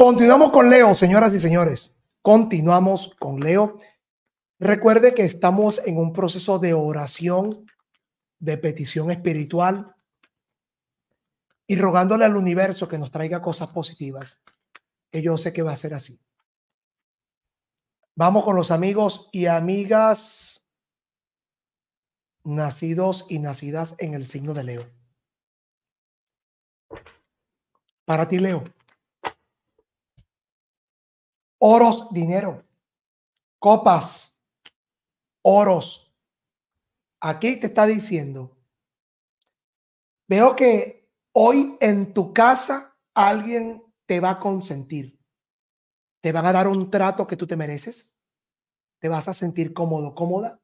Continuamos con Leo, señoras y señores. Continuamos con Leo. Recuerde que estamos en un proceso de oración, de petición espiritual y rogándole al universo que nos traiga cosas positivas, que yo sé que va a ser así. Vamos con los amigos y amigas nacidos y nacidas en el signo de Leo. Para ti, Leo oros, dinero, copas, oros. Aquí te está diciendo, veo que hoy en tu casa alguien te va a consentir, te van a dar un trato que tú te mereces, te vas a sentir cómodo, cómoda,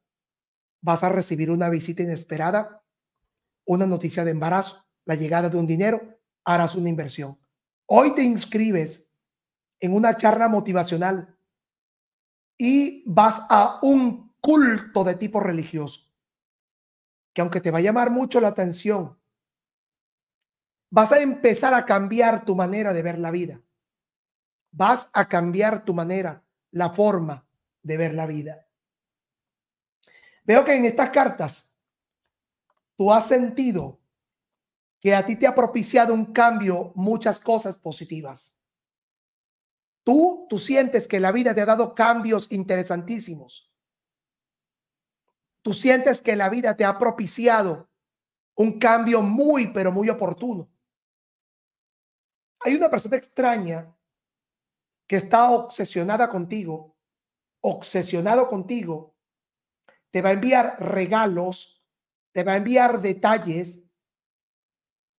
vas a recibir una visita inesperada, una noticia de embarazo, la llegada de un dinero, harás una inversión. Hoy te inscribes en una charla motivacional y vas a un culto de tipo religioso, que aunque te va a llamar mucho la atención, vas a empezar a cambiar tu manera de ver la vida. Vas a cambiar tu manera, la forma de ver la vida. Veo que en estas cartas tú has sentido que a ti te ha propiciado un cambio muchas cosas positivas. Tú, tú sientes que la vida te ha dado cambios interesantísimos. Tú sientes que la vida te ha propiciado un cambio muy, pero muy oportuno. Hay una persona extraña que está obsesionada contigo, obsesionado contigo, te va a enviar regalos, te va a enviar detalles,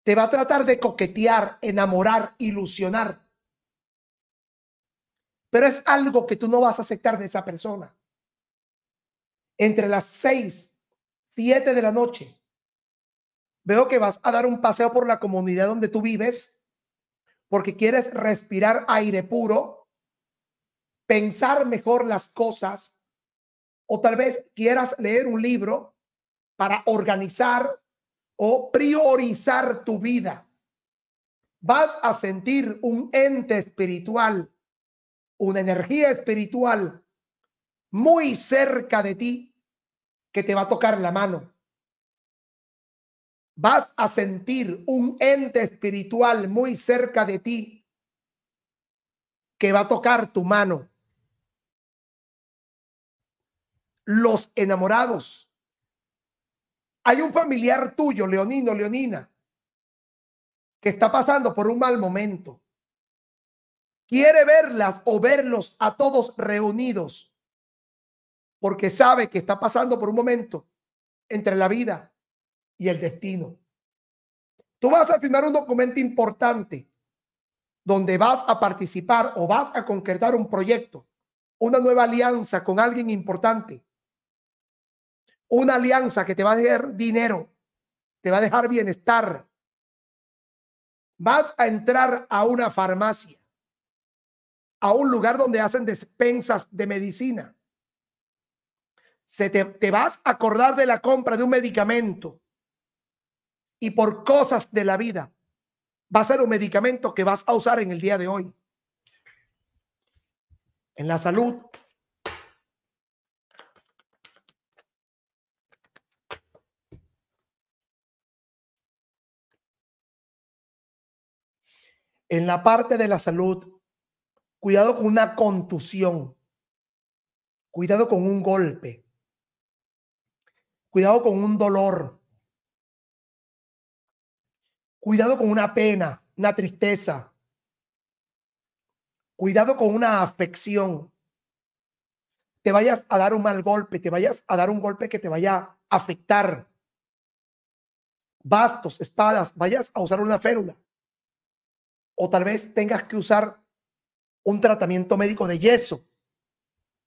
te va a tratar de coquetear, enamorar, ilusionar pero es algo que tú no vas a aceptar de esa persona. Entre las seis, siete de la noche, veo que vas a dar un paseo por la comunidad donde tú vives, porque quieres respirar aire puro, pensar mejor las cosas, o tal vez quieras leer un libro para organizar o priorizar tu vida. Vas a sentir un ente espiritual una energía espiritual muy cerca de ti que te va a tocar la mano. Vas a sentir un ente espiritual muy cerca de ti que va a tocar tu mano. Los enamorados. Hay un familiar tuyo, Leonino, Leonina, que está pasando por un mal momento Quiere verlas o verlos a todos reunidos, porque sabe que está pasando por un momento entre la vida y el destino. Tú vas a firmar un documento importante donde vas a participar o vas a concretar un proyecto, una nueva alianza con alguien importante, una alianza que te va a dar dinero, te va a dejar bienestar. Vas a entrar a una farmacia a un lugar donde hacen despensas de medicina. Se te, te vas a acordar de la compra de un medicamento y por cosas de la vida va a ser un medicamento que vas a usar en el día de hoy. En la salud. En la parte de la salud Cuidado con una contusión. Cuidado con un golpe. Cuidado con un dolor. Cuidado con una pena, una tristeza. Cuidado con una afección. Te vayas a dar un mal golpe, te vayas a dar un golpe que te vaya a afectar. Bastos, espadas, vayas a usar una férula. O tal vez tengas que usar un tratamiento médico de yeso,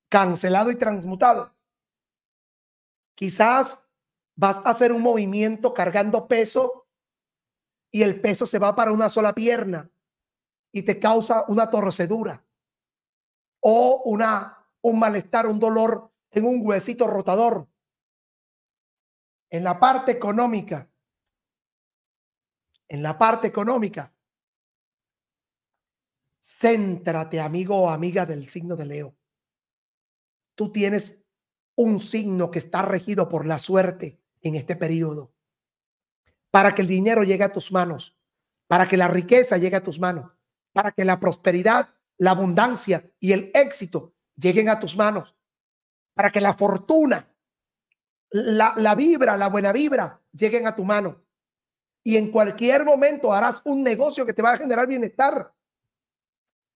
cancelado y transmutado. Quizás vas a hacer un movimiento cargando peso y el peso se va para una sola pierna y te causa una torcedura o una, un malestar, un dolor en un huesito rotador. En la parte económica, en la parte económica, Céntrate, amigo o amiga del signo de Leo. Tú tienes un signo que está regido por la suerte en este periodo. Para que el dinero llegue a tus manos, para que la riqueza llegue a tus manos, para que la prosperidad, la abundancia y el éxito lleguen a tus manos, para que la fortuna, la, vibra, la buena vibra lleguen a tu mano. Y en cualquier momento harás un negocio que te va a generar bienestar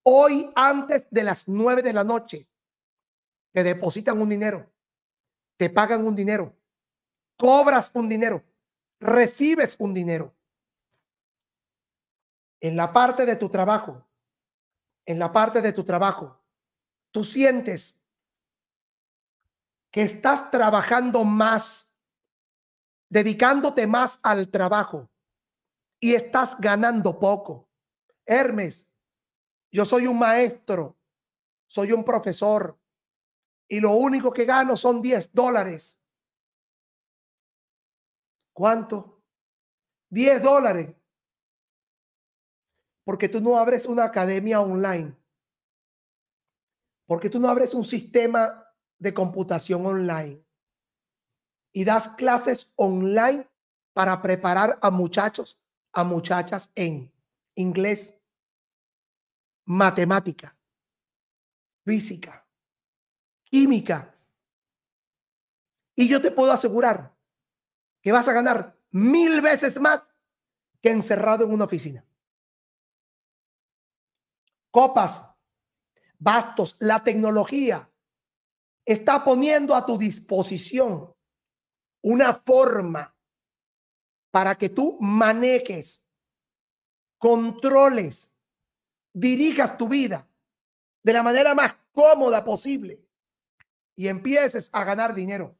hoy antes de las nueve de la noche. Te depositan un dinero, te pagan un dinero, cobras un dinero, recibes un dinero. En la parte de tu trabajo, en la parte de tu trabajo, tú sientes que estás trabajando más, dedicándote más al trabajo y estás ganando poco. Hermes, yo soy un maestro, soy un profesor y lo único que gano son 10 dólares. ¿Cuánto? 10 dólares. Porque tú no abres una academia online. Porque tú no abres un sistema de computación online. Y das clases online para preparar a muchachos, a muchachas en inglés, matemática, física, química. Y yo te puedo asegurar que vas a ganar mil veces más que encerrado en una oficina. Copas, bastos, la tecnología está poniendo a tu disposición una forma para que tú manejes, controles dirijas tu vida de la manera más cómoda posible y empieces a ganar dinero.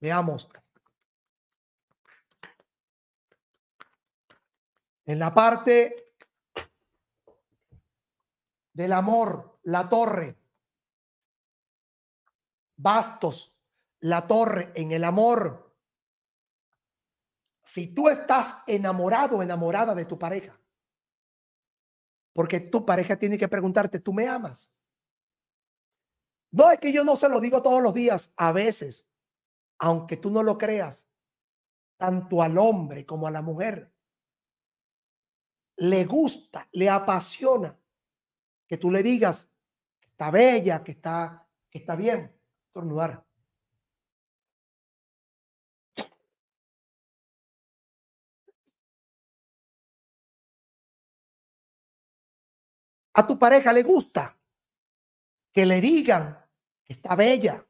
Veamos. En la parte del amor, la torre. Bastos, la torre en el amor si tú estás enamorado o enamorada de tu pareja, porque tu pareja tiene que preguntarte, ¿tú me amas? No es que yo no se lo digo todos los días, a veces, aunque tú no lo creas, tanto al hombre como a la mujer le gusta, le apasiona que tú le digas que está bella, que está, que está bien. Tornudar. A tu pareja le gusta que le digan que está bella.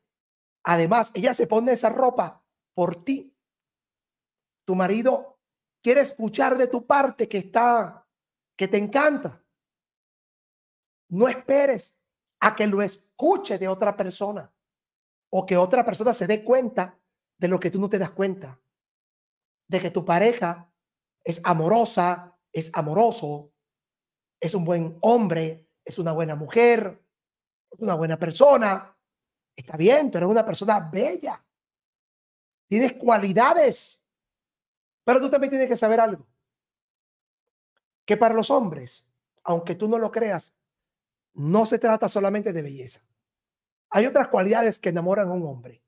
Además, ella se pone esa ropa por ti. Tu marido quiere escuchar de tu parte que está, que te encanta. No esperes a que lo escuche de otra persona o que otra persona se dé cuenta de lo que tú no te das cuenta. De que tu pareja es amorosa, es amoroso, es un buen hombre, es una buena mujer, es una buena persona. Está bien, tú eres una persona bella. Tienes cualidades. Pero tú también tienes que saber algo. Que para los hombres, aunque tú no lo creas, no se trata solamente de belleza. Hay otras cualidades que enamoran a un hombre.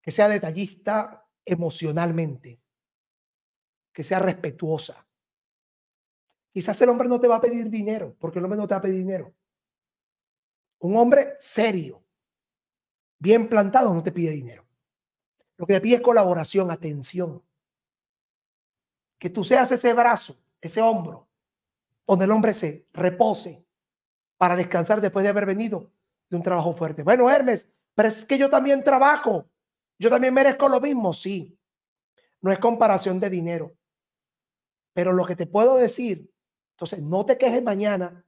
Que sea detallista emocionalmente. Que sea respetuosa Quizás el hombre no te va a pedir dinero, porque el hombre no te va a pedir dinero. Un hombre serio, bien plantado, no te pide dinero. Lo que te pide es colaboración, atención. Que tú seas ese brazo, ese hombro, donde el hombre se repose para descansar después de haber venido de un trabajo fuerte. Bueno, Hermes, pero es que yo también trabajo. Yo también merezco lo mismo. Sí, no es comparación de dinero. Pero lo que te puedo decir entonces, no te quejes mañana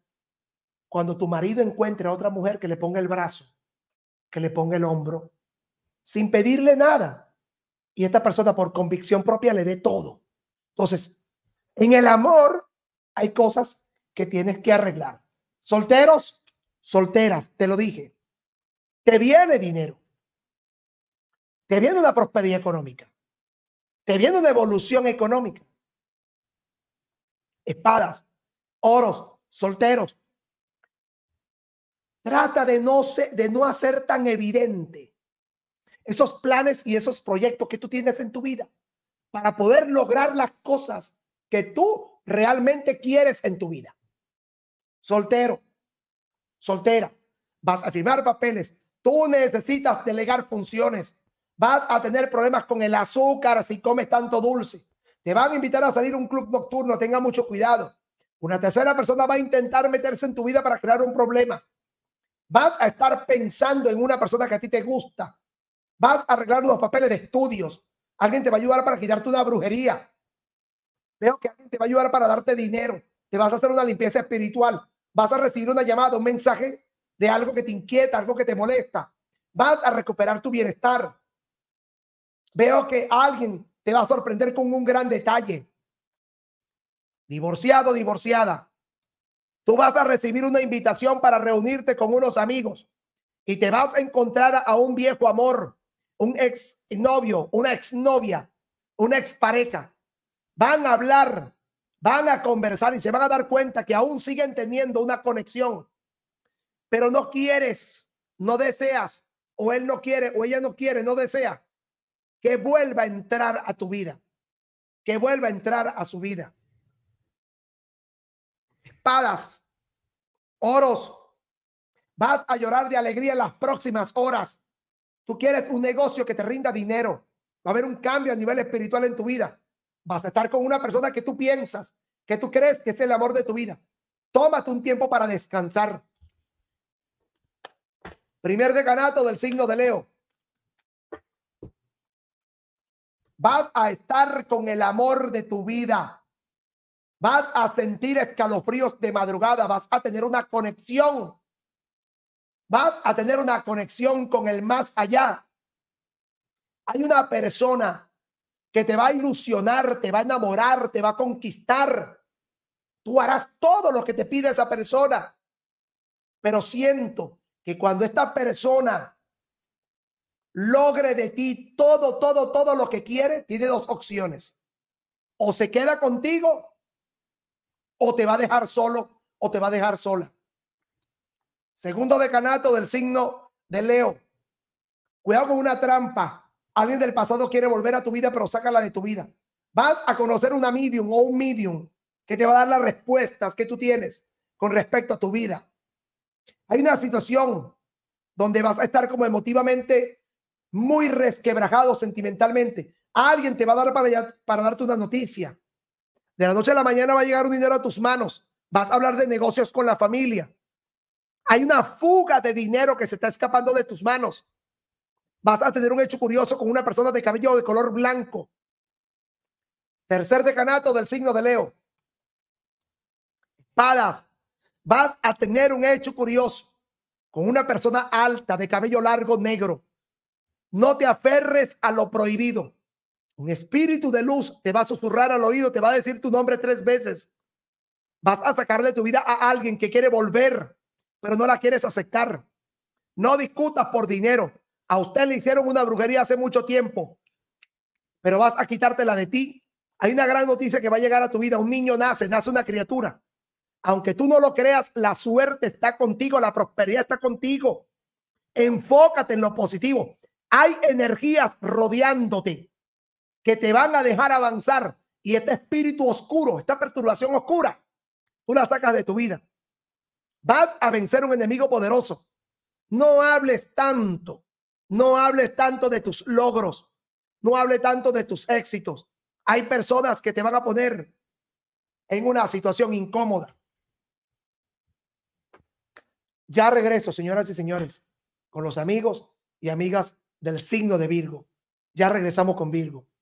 cuando tu marido encuentre a otra mujer que le ponga el brazo, que le ponga el hombro, sin pedirle nada. Y esta persona por convicción propia le ve todo. Entonces, en el amor hay cosas que tienes que arreglar. Solteros, solteras, te lo dije. Te viene dinero. Te viene una prosperidad económica. Te viene una evolución económica. Espadas, oros, solteros. Trata de no, ser, de no hacer tan evidente esos planes y esos proyectos que tú tienes en tu vida para poder lograr las cosas que tú realmente quieres en tu vida. Soltero, soltera, vas a firmar papeles, tú necesitas delegar funciones, vas a tener problemas con el azúcar si comes tanto dulce, te van a invitar a salir a un club nocturno, tenga mucho cuidado, una tercera persona va a intentar meterse en tu vida para crear un problema. Vas a estar pensando en una persona que a ti te gusta. Vas a arreglar los papeles de estudios. Alguien te va a ayudar para quitarte una brujería. Veo que alguien te va a ayudar para darte dinero. Te vas a hacer una limpieza espiritual. Vas a recibir una llamada, un mensaje de algo que te inquieta, algo que te molesta. Vas a recuperar tu bienestar. Veo que alguien te va a sorprender con un gran detalle divorciado, divorciada, tú vas a recibir una invitación para reunirte con unos amigos y te vas a encontrar a un viejo amor, un ex novio, una ex novia, una ex pareja. Van a hablar, van a conversar y se van a dar cuenta que aún siguen teniendo una conexión, pero no quieres, no deseas, o él no quiere, o ella no quiere, no desea que vuelva a entrar a tu vida, que vuelva a entrar a su vida espadas, oros. Vas a llorar de alegría en las próximas horas. Tú quieres un negocio que te rinda dinero. Va a haber un cambio a nivel espiritual en tu vida. Vas a estar con una persona que tú piensas, que tú crees que es el amor de tu vida. Tómate un tiempo para descansar. Primer decanato del signo de Leo. Vas a estar con el amor de tu vida. Vas a sentir escalofríos de madrugada, vas a tener una conexión. Vas a tener una conexión con el más allá. Hay una persona que te va a ilusionar, te va a enamorar, te va a conquistar. Tú harás todo lo que te pide esa persona. Pero siento que cuando esta persona logre de ti todo, todo, todo lo que quiere, tiene dos opciones. O se queda contigo o te va a dejar solo o te va a dejar sola. Segundo decanato del signo de Leo. Cuidado con una trampa. Alguien del pasado quiere volver a tu vida, pero sácala de tu vida. Vas a conocer una medium o un medium que te va a dar las respuestas que tú tienes con respecto a tu vida. Hay una situación donde vas a estar como emotivamente muy resquebrajado sentimentalmente. Alguien te va a dar para, darte una noticia de la noche a la mañana va a llegar un dinero a tus manos. Vas a hablar de negocios con la familia. Hay una fuga de dinero que se está escapando de tus manos. Vas a tener un hecho curioso con una persona de cabello de color blanco. Tercer decanato del signo de Leo. Espadas. Vas a tener un hecho curioso con una persona alta de cabello largo negro. No te aferres a lo prohibido. Un espíritu de luz te va a susurrar al oído, te va a decir tu nombre tres veces. Vas a sacarle tu vida a alguien que quiere volver, pero no la quieres aceptar. No discutas por dinero. A usted le hicieron una brujería hace mucho tiempo, pero vas a quitártela de ti. Hay una gran noticia que va a llegar a tu vida. Un niño nace, nace una criatura. Aunque tú no lo creas, la suerte está contigo, la prosperidad está contigo. Enfócate en lo positivo. Hay energías rodeándote que te van a dejar avanzar. Y este espíritu oscuro, esta perturbación oscura, tú la sacas de tu vida. Vas a vencer un enemigo poderoso. No hables tanto, no hables tanto de tus logros, no hables tanto de tus éxitos. Hay personas que te van a poner en una situación incómoda. Ya regreso, señoras y señores, con los amigos y amigas del signo de Virgo. Ya regresamos con Virgo.